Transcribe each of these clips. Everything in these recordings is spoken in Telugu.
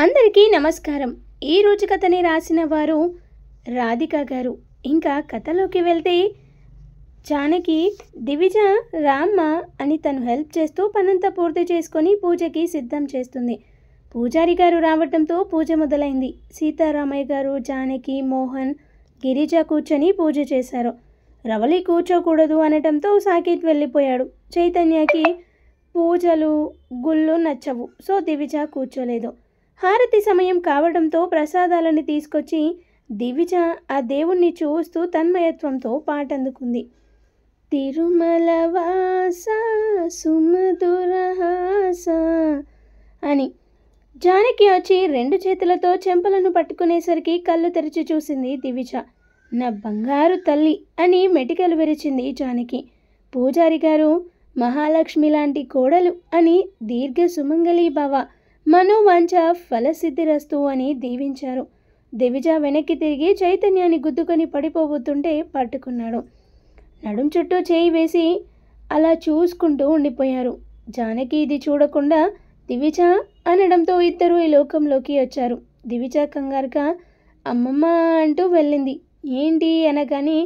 అందరికీ నమస్కారం ఈ రోజు కథని రాసిన వారు రాధిక గారు ఇంకా కథలోకి వెళ్తే జానకి దివిజ రామ్మ అని తను హెల్ప్ చేస్తూ పనంతా పూర్తి చేసుకొని పూజకి సిద్ధం చేస్తుంది పూజారి గారు రావడంతో పూజ మొదలైంది సీతారామయ్య గారు జానకి మోహన్ గిరిజ కూర్చొని పూజ చేశారు రవళి కూర్చోకూడదు అనటంతో సాకేత్ వెళ్ళిపోయాడు చైతన్యకి పూజలు గుళ్ళు నచ్చవు సో దివిజ కూర్చోలేదు హారతి సమయం కావడంతో ప్రసాదాలని తీసుకొచ్చి దివిజ ఆ దేవుణ్ణి చూస్తూ తన్మయత్వంతో పాటందుకుంది తిరుమల వాస సుమధురహాస అని జానకి వచ్చి రెండు చేతులతో చెంపలను పట్టుకునేసరికి కళ్ళు తెరిచి చూసింది దివిజ నా బంగారు తల్లి అని మెటికలు విరిచింది జానకి పూజారి గారు మహాలక్ష్మి లాంటి కోడలు అని దీర్ఘ సుమంగళీ భవ మనోవాంఛ ఫలసిద్ధిరస్తు అని దీవించారు దివిజ వెనక్కి తిరిగి చైతన్యాన్ని గుద్దుకొని పడిపోబోతుంటే పట్టుకున్నాడు నడుం చుట్టూ చేయి వేసి అలా చూసుకుంటూ ఉండిపోయారు జానకి ఇది చూడకుండా దివిజ అనడంతో ఇద్దరు ఈ లోకంలోకి వచ్చారు దివిజ కంగారుగా అమ్మమ్మ అంటూ వెళ్ళింది ఏంటి అనగాని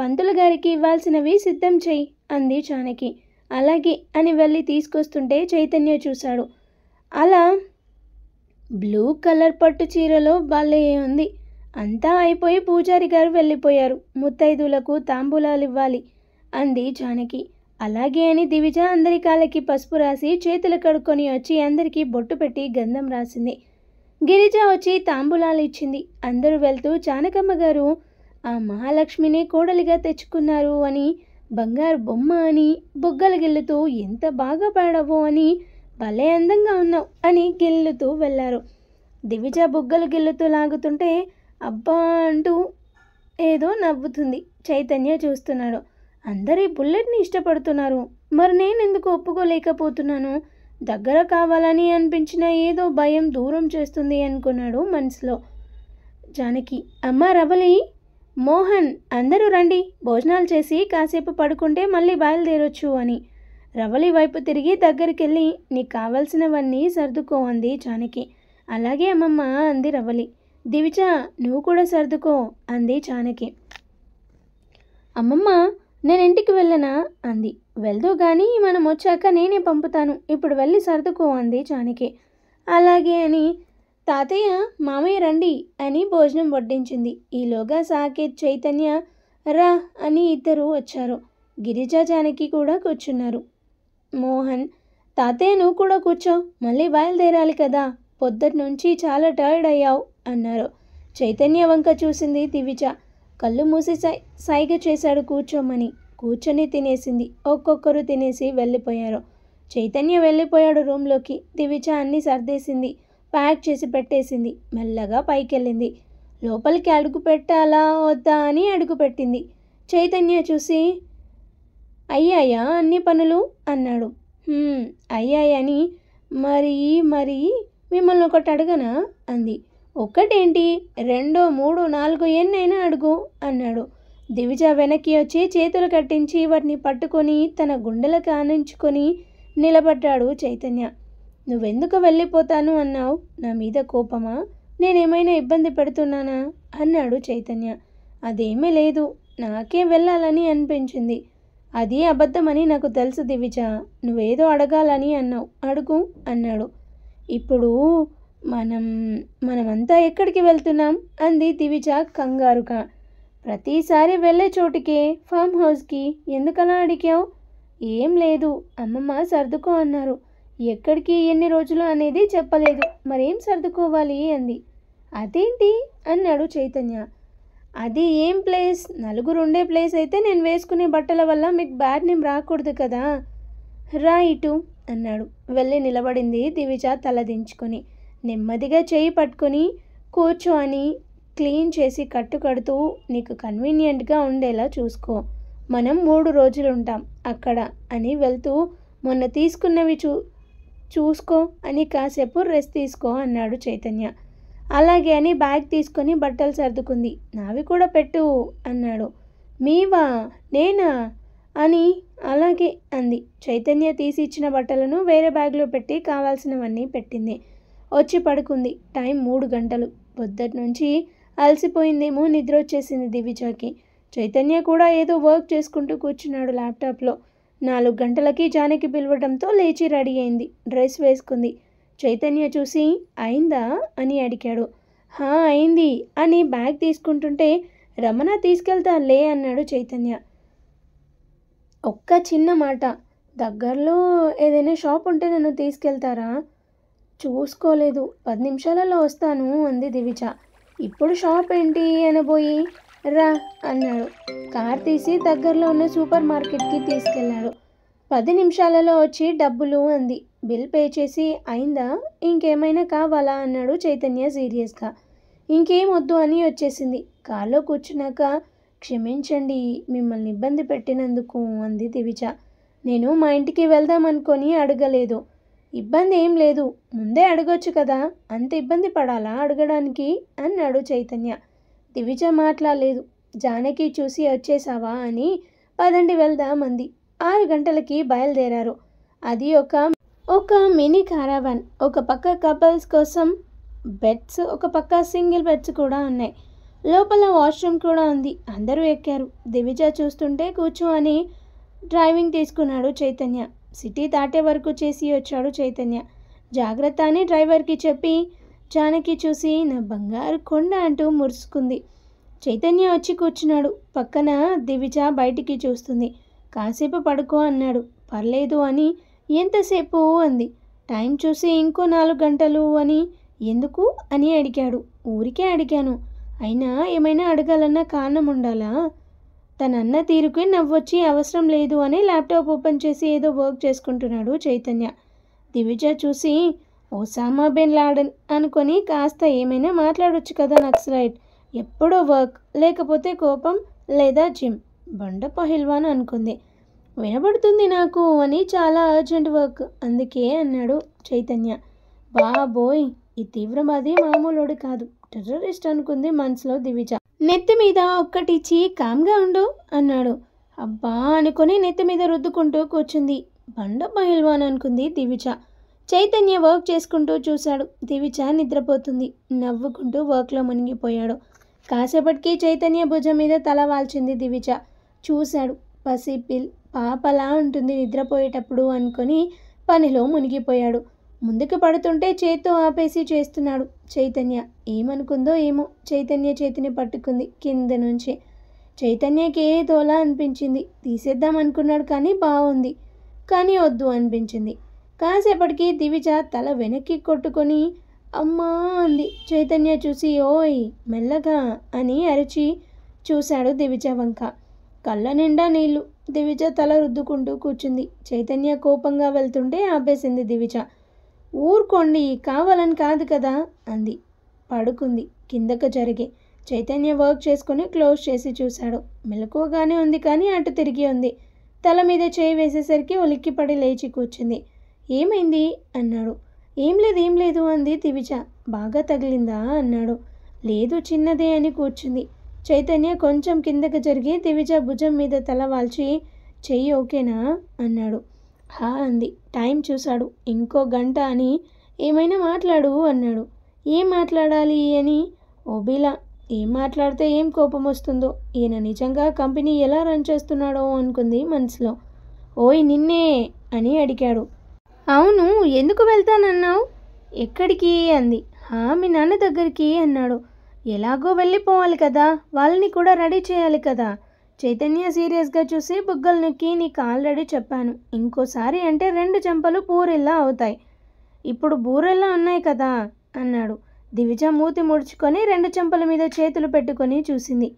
పంతుల గారికి ఇవ్వాల్సినవి సిద్ధం చెయ్యి అంది జానకి అలాగే అని వెళ్ళి తీసుకొస్తుంటే చైతన్య చూశాడు అలా బ్లూ కలర్ పట్టు చీరలో భలే ఉంది అంతా అయిపోయి పూజారి గారు వెళ్ళిపోయారు ముత్తైదులకు తాంబూలాలు ఇవ్వాలి అంది జానకి అలాగే అని దివిజ అందరి కాళ్ళకి పసుపు రాసి చేతులు కడుక్కొని వచ్చి అందరికీ బొట్టు పెట్టి గంధం రాసింది గిరిజ వచ్చి తాంబూలాలు ఇచ్చింది అందరూ వెళ్తూ జానకమ్మ గారు ఆ మహాలక్ష్మిని కోడలిగా తెచ్చుకున్నారు అని బంగారు బొమ్మ అని బుగ్గలు గిల్లుతూ ఎంత బాగా పాడవో అని భలే అందంగా ఉన్నావు అని గిల్లుతూ వెళ్ళారు దివిజ బుగ్గలు గిల్లుతూ లాగుతుంటే అబ్బా అంటూ ఏదో నవ్వుతుంది చైతన్య చూస్తున్నాడు అందరి బుల్లెట్ని ఇష్టపడుతున్నారు మరి నేను ఎందుకు ఒప్పుకోలేకపోతున్నాను దగ్గర కావాలని అనిపించిన ఏదో భయం దూరం చేస్తుంది అనుకున్నాడు మనసులో జానకి అమ్మ రవలి మోహన్ అందరూ రండి భోజనాలు చేసి కాసేపు పడుకుంటే మళ్ళీ బయలుదేరొచ్చు అని రవలి వైపు తిరిగి దగ్గరికెళ్ళి నీకు కావలసినవన్నీ సర్దుకో అంది చానకి అలాగే అమ్మమ్మ అంది రవలి దివిచ నువ్వు కూడా సర్దుకో అంది చానకి అమ్మమ్మ నేను ఇంటికి వెళ్ళనా అంది వెళ్దు కానీ మనం వచ్చాక నేనే పంపుతాను ఇప్పుడు వెళ్ళి సర్దుకో అంది చానకి అలాగే అని తాతయ్య మామయ్య రండి అని భోజనం వడ్డించింది ఈలోగా సాకేత్ చైతన్య రా అని ఇద్దరు వచ్చారు గిరిజా జానకి కూడా కూర్చున్నారు మోహన్ తాతయ్య నువ్వు కూడా కూర్చో మళ్ళీ బయలుదేరాలి కదా పొద్దుటి నుంచి చాలా టైర్డ్ అయ్యావు అన్నారు చైతన్య వంక చూసింది దివిజ కళ్ళు మూసి సై సైగ చేశాడు కూర్చోమని కూర్చొని తినేసింది ఒక్కొక్కరు తినేసి వెళ్ళిపోయారు చైతన్య వెళ్ళిపోయాడు రూమ్లోకి దివిజ అన్ని సర్దేసింది ప్యాక్ చేసి పెట్టేసింది మెల్లగా పైకెళ్ళింది లోపలికి అడుగు పెట్టాలా వద్దా అని అడుగు పెట్టింది చైతన్య చూసి అయ్యాయా అన్ని పనులు అన్నాడు అయ్యాయని మరి మరి మిమ్మల్ని ఒకటి అడగనా అంది ఒకటేంటి రెండో మూడు నాలుగు ఎన్నైనా అడుగు అన్నాడు దివిజ వెనక్కి వచ్చి చేతులు కట్టించి వాటిని పట్టుకొని తన గుండెలకు ఆనించుకొని నిలబడ్డాడు చైతన్య నువ్వెందుకు వెళ్ళిపోతాను అన్నావు నా మీద కోపమా నేనేమైనా ఇబ్బంది పెడుతున్నానా అన్నాడు చైతన్య అదేమీ లేదు నాకే వెళ్ళాలని అనిపించింది అది అబద్ధమని నాకు తెలుసు దివిజ నువ్వేదో అడగాలని అన్నావు అడుగు అన్నాడు ఇప్పుడు మనం మనమంతా ఎక్కడికి వెళ్తున్నాం అంది దివిజ కంగారుగా ప్రతిసారి వెళ్ళే చోటుకే ఫామ్ హౌస్కి ఎందుకలా అడిగావు ఏం లేదు అమ్మమ్మ సర్దుకో అన్నారు ఎక్కడికి ఎన్ని రోజులు అనేది చెప్పలేదు మరేం సర్దుకోవాలి అంది అదేంటి అన్నాడు చైతన్య అది ఏం ప్లేస్ నలుగురు ఉండే ప్లేస్ అయితే నేను వేసుకునే బట్టల వల్ల మీకు బ్యాడ్ నేమ్ రాకూడదు కదా రా ఇటు అన్నాడు వెళ్ళి నిలబడింది దివిజ తలదించుకొని నెమ్మదిగా చేయి పట్టుకొని కూర్చో అని క్లీన్ చేసి కట్టు కడుతూ నీకు కన్వీనియంట్గా ఉండేలా చూసుకో మనం మూడు రోజులు ఉంటాం అక్కడ అని వెళ్తూ మొన్న తీసుకున్నవి చూ చూసుకో అని కాసేపు రెస్ట్ తీసుకో అన్నాడు చైతన్య అలాగే అని బ్యాగ్ తీసుకొని బట్టలు సర్దుకుంది నావి కూడా పెట్టు అన్నాడు మీవా నేనా అని అలాగే అంది చైతన్య తీసి ఇచ్చిన బట్టలను వేరే బ్యాగ్లో పెట్టి కావాల్సినవన్నీ పెట్టింది వచ్చి పడుకుంది టైం మూడు గంటలు పొద్దటి నుంచి అలసిపోయిందేమో నిద్ర వచ్చేసింది దివిజాకి చైతన్య కూడా ఏదో వర్క్ చేసుకుంటూ కూర్చున్నాడు ల్యాప్టాప్లో నాలుగు గంటలకి జానకి పిలవడంతో లేచి రెడీ అయింది డ్రెస్ వేసుకుంది చైతన్య చూసి అయిందా అని అడిగాడు హా అయింది అని బ్యాగ్ తీసుకుంటుంటే రమణ లే అన్నాడు చైతన్య ఒక్క చిన్న మాట దగ్గరలో ఏదైనా షాప్ ఉంటే నన్ను తీసుకెళ్తారా చూసుకోలేదు పది నిమిషాలలో వస్తాను అంది దివిజ ఇప్పుడు షాప్ ఏంటి అనబోయి రా అన్నాడు కార్ తీసి దగ్గరలో ఉన్న సూపర్ మార్కెట్కి తీసుకెళ్లాడు పది నిమిషాలలో వచ్చి డబ్బులు అంది బిల్ పే చేసి అయిందా ఇంకేమైనా కావాలా అన్నాడు చైతన్య సీరియస్గా ఇంకేం వద్దు అని వచ్చేసింది కాల్లో కూర్చున్నాక క్షమించండి మిమ్మల్ని ఇబ్బంది పెట్టినందుకు అంది దివిజ నేను మా ఇంటికి వెళ్దామనుకొని అడగలేదు ఇబ్బంది ఏం లేదు ముందే అడగొచ్చు కదా అంత ఇబ్బంది పడాలా అడగడానికి అన్నాడు చైతన్య దివిజ మాట్లాడలేదు జానకి చూసి వచ్చేసావా అని పదండి వెళ్దామంది ఆరు గంటలకి బయలుదేరారు అది ఒక ఒక మినీ కారావన్ ఒక పక్క కపుల్స్ కోసం బెడ్స్ ఒక పక్క సింగిల్ బెడ్స్ కూడా ఉన్నాయి లోపల వాష్రూమ్ కూడా ఉంది అందరూ ఎక్కారు దివిజ చూస్తుంటే కూర్చో అని డ్రైవింగ్ తీసుకున్నాడు చైతన్య సిటీ దాటే వరకు చేసి వచ్చాడు చైతన్య జాగ్రత్త అని డ్రైవర్కి చెప్పి జానకి చూసి నా బంగారు కొండ అంటూ మురుసుకుంది చైతన్య వచ్చి కూర్చున్నాడు పక్కన దివిజ బయటికి చూస్తుంది కాసేపు పడుకో అన్నాడు పర్లేదు అని ఎంతసేపు అంది టైం చూసి ఇంకో నాలుగు గంటలు అని ఎందుకు అని అడిగాడు ఊరికే అడిగాను అయినా ఏమైనా అడగాలన్న కారణం ఉండాలా తనన్న తీరుకి నవ్వొచ్చి అవసరం లేదు అని ల్యాప్టాప్ ఓపెన్ చేసి ఏదో వర్క్ చేసుకుంటున్నాడు చైతన్య దివిజ చూసి ఓసామా బెన్ లాడన్ అనుకొని కాస్త ఏమైనా మాట్లాడొచ్చు కదా నక్సలైట్ ఎప్పుడో వర్క్ లేకపోతే కోపం లేదా జిమ్ బండ పహిల్వాన్ అనుకుంది వినబడుతుంది నాకు అని చాలా అర్జెంట్ వర్క్ అందుకే అన్నాడు చైతన్య బాబోయ్ ఈ తీవ్రవాది మామూలుడు కాదు టెర్రరిస్ట్ అనుకుంది మనసులో దివిజ నెత్తి మీద ఒక్కటిచ్చి కామ్గా ఉండు అన్నాడు అబ్బా అనుకుని నెత్తి మీద రుద్దుకుంటూ కూర్చుంది బండ పహిల్వాన్ అనుకుంది దివిజ చైతన్య వర్క్ చేసుకుంటూ చూశాడు దివిజ నిద్రపోతుంది నవ్వుకుంటూ వర్క్లో మునిగిపోయాడు కాసేపటికి చైతన్య భుజం మీద తల వాల్చింది దివిజ చూశాడు పసిపిల్ పాపలా ఉంటుంది నిద్రపోయేటప్పుడు అనుకొని పనిలో మునిగిపోయాడు ముందుకు పడుతుంటే చేత్తో ఆపేసి చేస్తున్నాడు చైతన్య ఏమనుకుందో ఏమో చైతన్య చేతిని పట్టుకుంది కింద నుంచి చైతన్యకి ఏ తోలా అనిపించింది తీసేద్దాం అనుకున్నాడు కానీ బాగుంది కానీ వద్దు అనిపించింది కాసేపటికి దివిజ తల వెనక్కి కొట్టుకొని అమ్మా అంది చైతన్య చూసి ఓయ్ మెల్లగా అని అరిచి చూశాడు దివిజ వంక కళ్ళ నిండా నీళ్లు దివిజ తల రుద్దుకుంటూ కూర్చుంది చైతన్య కోపంగా వెళ్తుంటే ఆపేసింది దివిజ ఊరుకోండి కావాలని కాదు కదా అంది పడుకుంది కిందకు జరిగి చైతన్య వర్క్ చేసుకుని క్లోజ్ చేసి చూశాడు మెలకువగానే ఉంది కానీ అటు తిరిగి ఉంది తల మీద చేయి వేసేసరికి ఉలిక్కిపడి లేచి కూర్చుంది ఏమైంది అన్నాడు ఏం లేదు ఏం లేదు అంది దివిజ బాగా తగిలిందా అన్నాడు లేదు చిన్నదే అని కూర్చుంది చైతన్య కొంచెం కిందకి జరిగి దివిజ భుజం మీద తల వాల్చి చెయ్యి ఓకేనా అన్నాడు హా అంది టైం చూశాడు ఇంకో గంట అని ఏమైనా మాట్లాడు అన్నాడు ఏం మాట్లాడాలి అని ఓబీలా ఏం మాట్లాడితే ఏం కోపం వస్తుందో ఈయన నిజంగా కంపెనీ ఎలా రన్ చేస్తున్నాడో అనుకుంది మనసులో ఓయ్ నిన్నే అని అడిగాడు అవును ఎందుకు వెళ్తానన్నావు ఎక్కడికి అంది మీ నాన్న దగ్గరికి అన్నాడు ఎలాగో వెళ్ళిపోవాలి కదా వాళ్ళని కూడా రెడీ చేయాలి కదా చైతన్య సీరియస్గా చూసి బుగ్గలు నొక్కి నీకు ఆల్రెడీ చెప్పాను ఇంకోసారి అంటే రెండు చెంపలు బూరెల్లా అవుతాయి ఇప్పుడు బూరెల్లా ఉన్నాయి కదా అన్నాడు దివిజ మూతి ముడుచుకొని రెండు చెంపల మీద చేతులు పెట్టుకొని చూసింది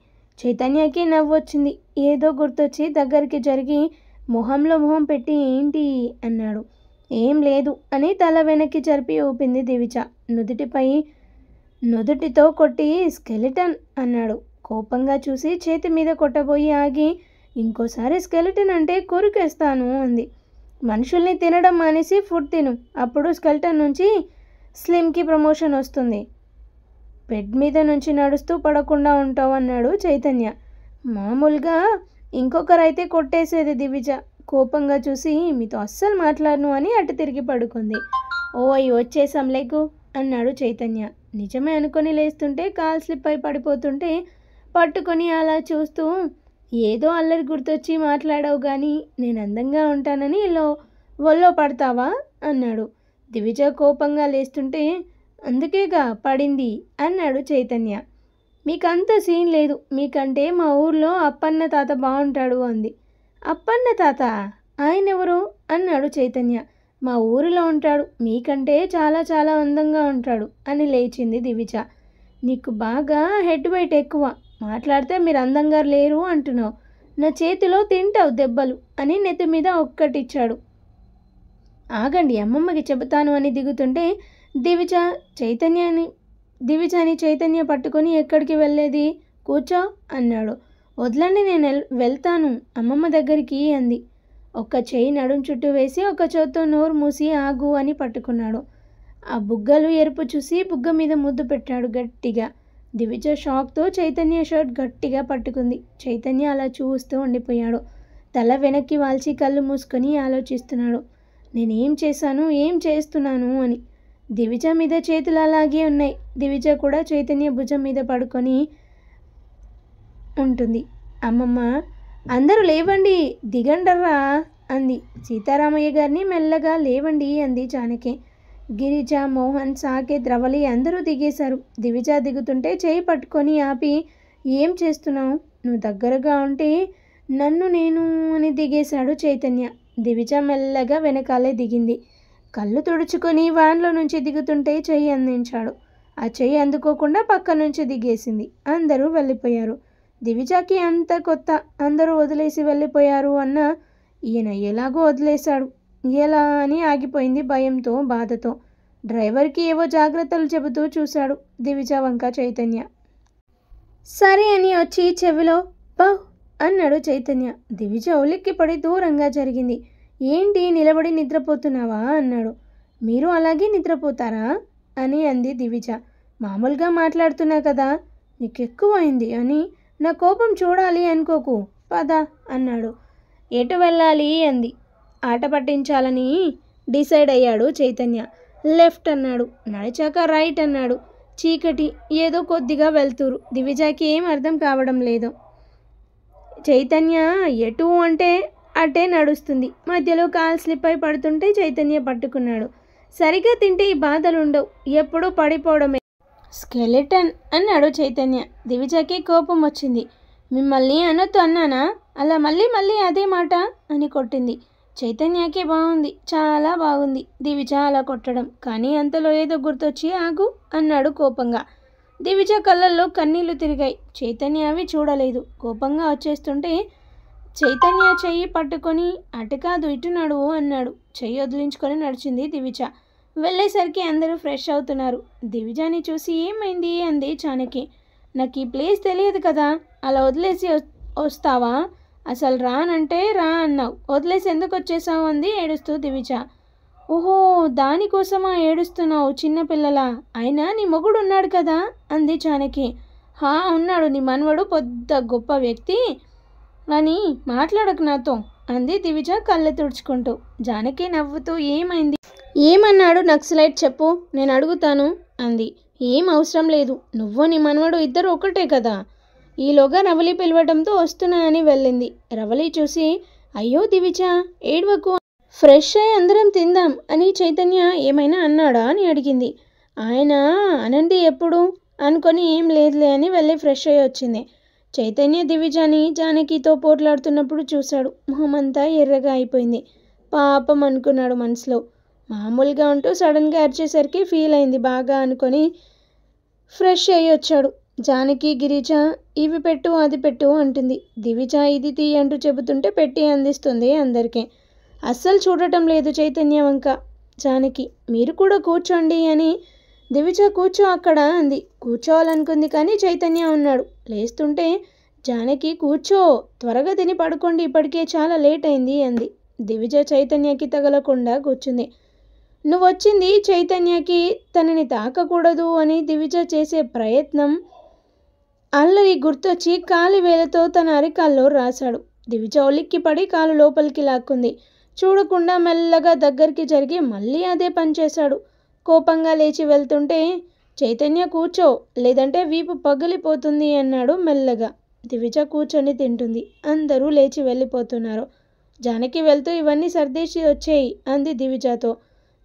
చైతన్యకి నవ్వొచ్చింది ఏదో గుర్తొచ్చి దగ్గరికి జరిగి మొహంలో మొహం పెట్టి ఏంటి అన్నాడు ఏం లేదు అని తల వెనక్కి జరిపి ఊపింది దివిజ నుదుటిపై నుదుటితో కొట్టి స్కెలిటన్ అన్నాడు కోపంగా చూసి చేతి మీద కొట్టబోయి ఆగి ఇంకోసారి స్కెలిటన్ అంటే కొరికేస్తాను అంది మనుషుల్ని తినడం మానేసి ఫుడ్ తిను అప్పుడు స్కెలిటన్ నుంచి స్లిమ్కి ప్రమోషన్ వస్తుంది బెడ్ మీద నుంచి నడుస్తూ పడకుండా ఉంటావు అన్నాడు చైతన్య మామూలుగా ఇంకొకరైతే కొట్టేసేది దివిజ కోపంగా చూసి మీతో అస్సలు మాట్లాడను అని అటు తిరిగి పడుకుంది ఓ అయ్యి వచ్చేసాం లేకు అన్నాడు చైతన్య నిజమే అనుకొని లేస్తుంటే కాల్ స్లిప్ అయి పడిపోతుంటే పట్టుకొని అలా చూస్తూ ఏదో అల్లరి గుర్తొచ్చి మాట్లాడావు కానీ నేను అందంగా ఉంటానని లో ఒల్లో పడతావా అన్నాడు దివిజ కోపంగా లేస్తుంటే అందుకేగా పడింది అన్నాడు చైతన్య మీకంత సీన్ లేదు మీకంటే మా ఊర్లో అప్పన్న తాత బాగుంటాడు అంది అప్పన్న తాత ఆయన ఎవరు అన్నాడు చైతన్య మా ఊరిలో ఉంటాడు మీకంటే చాలా చాలా అందంగా ఉంటాడు అని లేచింది దివిజ నీకు బాగా హెడ్ వెయిట్ ఎక్కువ మాట్లాడితే మీరు అందంగా లేరు అంటున్నావు నా చేతిలో తింటావు దెబ్బలు అని నెత్తి మీద ఒక్కటిచ్చాడు ఆగండి అమ్మమ్మకి చెబుతాను అని దిగుతుంటే దివిజ చైతన్యాన్ని దివిజని చైతన్య పట్టుకొని ఎక్కడికి వెళ్ళేది కూర్చో అన్నాడు వదలండి నేను వెళ్తాను అమ్మమ్మ దగ్గరికి అంది ఒక చేయి నడుం చుట్టూ వేసి ఒక చేత్తో నోరు మూసి ఆగు అని పట్టుకున్నాడు ఆ బుగ్గలు ఎరుపు చూసి బుగ్గ మీద ముద్దు పెట్టాడు గట్టిగా దివిజ షాక్తో చైతన్య షర్ట్ గట్టిగా పట్టుకుంది చైతన్య అలా చూస్తూ ఉండిపోయాడు తల వెనక్కి వాల్చి కళ్ళు మూసుకొని ఆలోచిస్తున్నాడు నేనేం చేశాను ఏం చేస్తున్నాను అని దివిజ మీద చేతులు అలాగే ఉన్నాయి దివిజ కూడా చైతన్య భుజం మీద పడుకొని ఉంటుంది అమ్మమ్మ అందరూ లేవండి దిగండర్రా అంది సీతారామయ్య గారిని మెల్లగా లేవండి అంది జానకి గిరిజ మోహన్ సాకే ద్రవలి అందరూ దిగేశారు దివిజ దిగుతుంటే చేయి పట్టుకొని ఆపి ఏం చేస్తున్నావు నువ్వు దగ్గరగా ఉంటే నన్ను నేను అని దిగేశాడు చైతన్య దివిజ మెల్లగా వెనకాలే దిగింది కళ్ళు తుడుచుకొని వాన్లో నుంచి దిగుతుంటే చెయ్యి అందించాడు ఆ చెయ్యి అందుకోకుండా పక్క నుంచి దిగేసింది అందరూ వెళ్ళిపోయారు దివిజాకి అంత కొత్త అందరూ వదిలేసి వెళ్ళిపోయారు అన్న ఈయన ఎలాగో వదిలేశాడు ఎలా అని ఆగిపోయింది భయంతో బాధతో డ్రైవర్కి ఏవో జాగ్రత్తలు చెబుతూ చూశాడు దివిజ వంక చైతన్య సరే అని వచ్చి చెవిలో బహ్ అన్నాడు చైతన్య దివిజ ఉలిక్కిపడి దూరంగా జరిగింది ఏంటి నిలబడి నిద్రపోతున్నావా అన్నాడు మీరు అలాగే నిద్రపోతారా అని అంది దివిజ మామూలుగా మాట్లాడుతున్నా కదా అయింది అని నా కోపం చూడాలి అనుకోకు పద అన్నాడు ఎటు వెళ్ళాలి అంది ఆట పట్టించాలని డిసైడ్ అయ్యాడు చైతన్య లెఫ్ట్ అన్నాడు నడిచాక రైట్ అన్నాడు చీకటి ఏదో కొద్దిగా వెళ్తురు దివిజాకి ఏం అర్థం కావడం లేదు చైతన్య ఎటు అంటే అటే నడుస్తుంది మధ్యలో కాల్ స్లిప్ అయి పడుతుంటే చైతన్య పట్టుకున్నాడు సరిగ్గా తింటే ఈ బాధలుండవు ఎప్పుడూ పడిపోవడమే స్కెలెటన్ అన్నాడు చైతన్య దివిజకి కోపం వచ్చింది మిమ్మల్ని అనొద్దు అన్నానా అలా మళ్ళీ మళ్ళీ అదే మాట అని కొట్టింది చైతన్యకి బాగుంది చాలా బాగుంది దివిజ అలా కొట్టడం కానీ అంతలో ఏదో గుర్తొచ్చి ఆగు అన్నాడు కోపంగా దివిజ కళ్ళల్లో కన్నీళ్లు తిరిగాయి చైతన్య అవి చూడలేదు కోపంగా వచ్చేస్తుంటే చైతన్య చెయ్యి పట్టుకొని అటు కాదు ఇటు నడువు అన్నాడు చెయ్యి వదిలించుకొని నడిచింది దివిజ వెళ్ళేసరికి అందరూ ఫ్రెష్ అవుతున్నారు దివిజాని చూసి ఏమైంది అంది చానకి నాకు ఈ ప్లేస్ తెలియదు కదా అలా వదిలేసి వస్తావా అసలు రానంటే రా అన్నావు వదిలేసి ఎందుకు వచ్చేసావు అంది ఏడుస్తూ దివిజ ఓహో దానికోసమా ఏడుస్తున్నావు చిన్నపిల్లలా అయినా నీ మొగుడు ఉన్నాడు కదా అంది చానకి హా ఉన్నాడు నీ మనవడు పెద్ద గొప్ప వ్యక్తి అని మాట్లాడకు నాతో అంది దివిజ కళ్ళు తుడుచుకుంటూ జానకి నవ్వుతూ ఏమైంది ఏమన్నాడు నక్సలైట్ చెప్పు నేను అడుగుతాను అంది ఏం అవసరం లేదు నువ్వు నీ మనవడు ఇద్దరు ఒకటే కదా ఈలోగా రవలి పిలవడంతో వస్తున్నానని వెళ్ళింది రవలి చూసి అయ్యో దివిచ ఏడ్వకు ఫ్రెష్ అయి అందరం తిందాం అని చైతన్య ఏమైనా అన్నాడా అని అడిగింది ఆయన అనంది ఎప్పుడు అనుకొని ఏం లేదులే అని వెళ్ళి ఫ్రెష్ అయ్యి వచ్చింది చైతన్య దివిజాని జానకితో పోట్లాడుతున్నప్పుడు చూశాడు మొహమంతా ఎర్రగా అయిపోయింది పాపం అనుకున్నాడు మనసులో మామూలుగా ఉంటూ సడన్గా అరిచేసరికి ఫీల్ అయింది బాగా అనుకొని ఫ్రెష్ అయ్యి వచ్చాడు జానకి గిరిజ ఇవి పెట్టు అది పెట్టు అంటుంది దివిజ ఇది తీ అంటూ చెబుతుంటే పెట్టి అందిస్తుంది అందరికీ అస్సలు చూడటం లేదు చైతన్య వంక జానకి మీరు కూడా కూర్చోండి అని దివిజ కూర్చో అక్కడ అంది కూర్చోవాలనుకుంది కానీ చైతన్య ఉన్నాడు లేస్తుంటే జానకి కూర్చో త్వరగా తిని పడుకోండి ఇప్పటికే చాలా లేట్ అయింది అంది దివిజ చైతన్యకి తగలకుండా కూర్చుంది నువ్వొచ్చింది చైతన్యకి తనని తాకకూడదు అని దివిజ చేసే ప్రయత్నం అల్లరి గుర్తొచ్చి కాలి వేలతో తన అరికాల్లో రాశాడు దివిజ ఒలిక్కి పడి కాలు లోపలికి లాక్కుంది చూడకుండా మెల్లగా దగ్గరికి జరిగి మళ్ళీ అదే పనిచేశాడు కోపంగా లేచి వెళ్తుంటే చైతన్య కూర్చో లేదంటే వీపు పగిలిపోతుంది అన్నాడు మెల్లగా దివిజ కూర్చొని తింటుంది అందరూ లేచి వెళ్ళిపోతున్నారు జానకి వెళ్తూ ఇవన్నీ సర్దేసి వచ్చేయి అంది దివిజాతో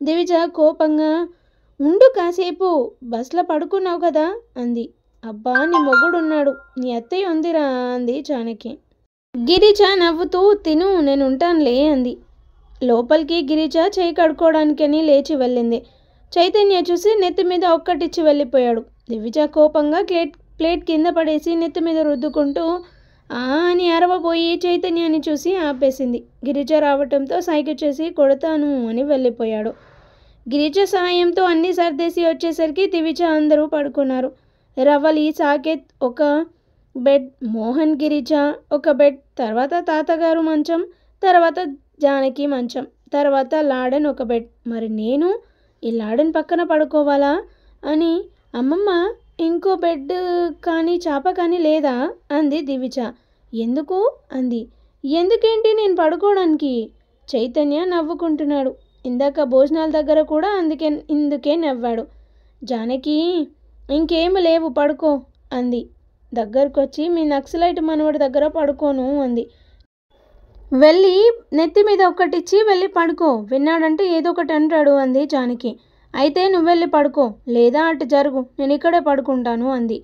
దివిజ కోపంగా ఉండు కాసేపు బస్లో పడుకున్నావు కదా అంది అబ్బా నీ మొగుడున్నాడు నీ అత్తయ్య ఉందిరా అంది చాణక్య గిరిజ నవ్వుతూ తిను నేను ఉంటానులే అంది లోపలికి గిరిజ చేయి కడుక్కోవడానికని లేచి వెళ్ళింది చైతన్య చూసి నెత్తి మీద ఒక్కటిచ్చి వెళ్ళిపోయాడు దివిజ కోపంగా ప్లేట్ ప్లేట్ కింద పడేసి నెత్తి మీద రుద్దుకుంటూ ఆ అని అరవబోయి చైతన్యాన్ని చూసి ఆపేసింది గిరిజ రావటంతో సైకి చేసి కొడతాను అని వెళ్ళిపోయాడు గిరిజ సాయంతో అన్ని సర్దేసి వచ్చేసరికి తివిచ అందరూ పడుకున్నారు రవలి సాకేత్ ఒక బెడ్ మోహన్ గిరిజ ఒక బెడ్ తర్వాత తాతగారు మంచం తర్వాత జానకి మంచం తర్వాత లాడన్ ఒక బెడ్ మరి నేను ఈ లాడన్ పక్కన పడుకోవాలా అని అమ్మమ్మ ఇంకో బెడ్ కానీ చాప కానీ లేదా అంది దివిచ ఎందుకు అంది ఎందుకేంటి నేను పడుకోవడానికి చైతన్య నవ్వుకుంటున్నాడు ఇందాక భోజనాల దగ్గర కూడా అందుకే ఇందుకే నవ్వాడు జానకి ఇంకేమి లేవు పడుకో అంది దగ్గరకొచ్చి మీ నక్సలైట్ మనవడి దగ్గర పడుకోను అంది వెళ్ళి నెత్తి మీద ఒక్కటిచ్చి వెళ్ళి పడుకో విన్నాడంటే ఏదో ఒకటి అంటాడు అంది జానకి అయితే వెళ్ళి పడుకో లేదా అటు జరుగు నేను ఇక్కడే పడుకుంటాను అంది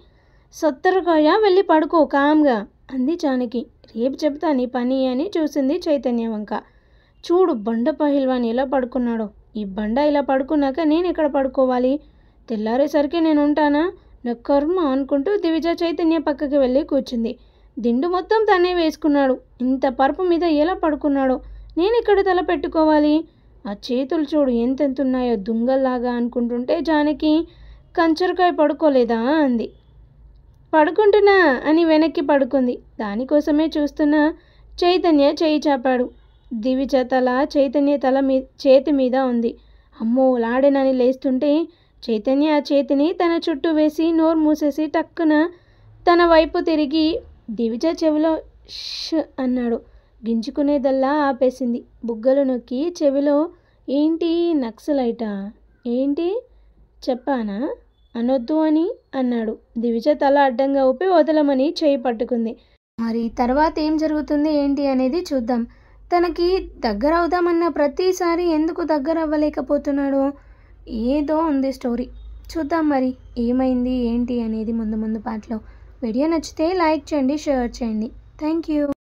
సొత్తరకాయ వెళ్ళి పడుకో కామ్గా అంది జానకి రేపు చెప్తా నీ పని అని చూసింది చైతన్య వంక చూడు బండ పహిల్వాన్ ఎలా పడుకున్నాడో ఈ బండ ఇలా పడుకున్నాక నేను ఎక్కడ పడుకోవాలి తెల్లారేసరికి నేను ఉంటానా నా కర్మ అనుకుంటూ దివిజ చైతన్య పక్కకి వెళ్ళి కూర్చుంది దిండు మొత్తం తనే వేసుకున్నాడు ఇంత పరుపు మీద ఎలా పడుకున్నాడో నేను ఇక్కడ తల పెట్టుకోవాలి ఆ చేతులు చూడు ఎంతెంతున్నాయో దుంగల్లాగా అనుకుంటుంటే జానకి కంచరకాయ పడుకోలేదా అంది పడుకుంటున్నా అని వెనక్కి పడుకుంది దానికోసమే చూస్తున్న చైతన్య చేయి చాపాడు దివిజ తల చైతన్య తల మీ చేతి మీద ఉంది అమ్మో లాడెనని లేస్తుంటే చైతన్య ఆ చేతిని తన చుట్టూ వేసి నోరు మూసేసి టక్కున తన వైపు తిరిగి దివిజ చెవిలో ష్ అన్నాడు గింజుకునేదల్లా ఆపేసింది బుగ్గలు నొక్కి చెవిలో ఏంటి నక్సలైటా ఏంటి చెప్పానా అనొద్దు అని అన్నాడు దివిజ తల అడ్డంగా ఊపి వదలమని చేయి పట్టుకుంది మరి తర్వాత ఏం జరుగుతుంది ఏంటి అనేది చూద్దాం తనకి దగ్గర అవుదామన్న ప్రతిసారి ఎందుకు దగ్గర అవ్వలేకపోతున్నాడో ఏదో ఉంది స్టోరీ చూద్దాం మరి ఏమైంది ఏంటి అనేది ముందు ముందు పాటలో వీడియో నచ్చితే లైక్ చేయండి షేర్ చేయండి థ్యాంక్ యూ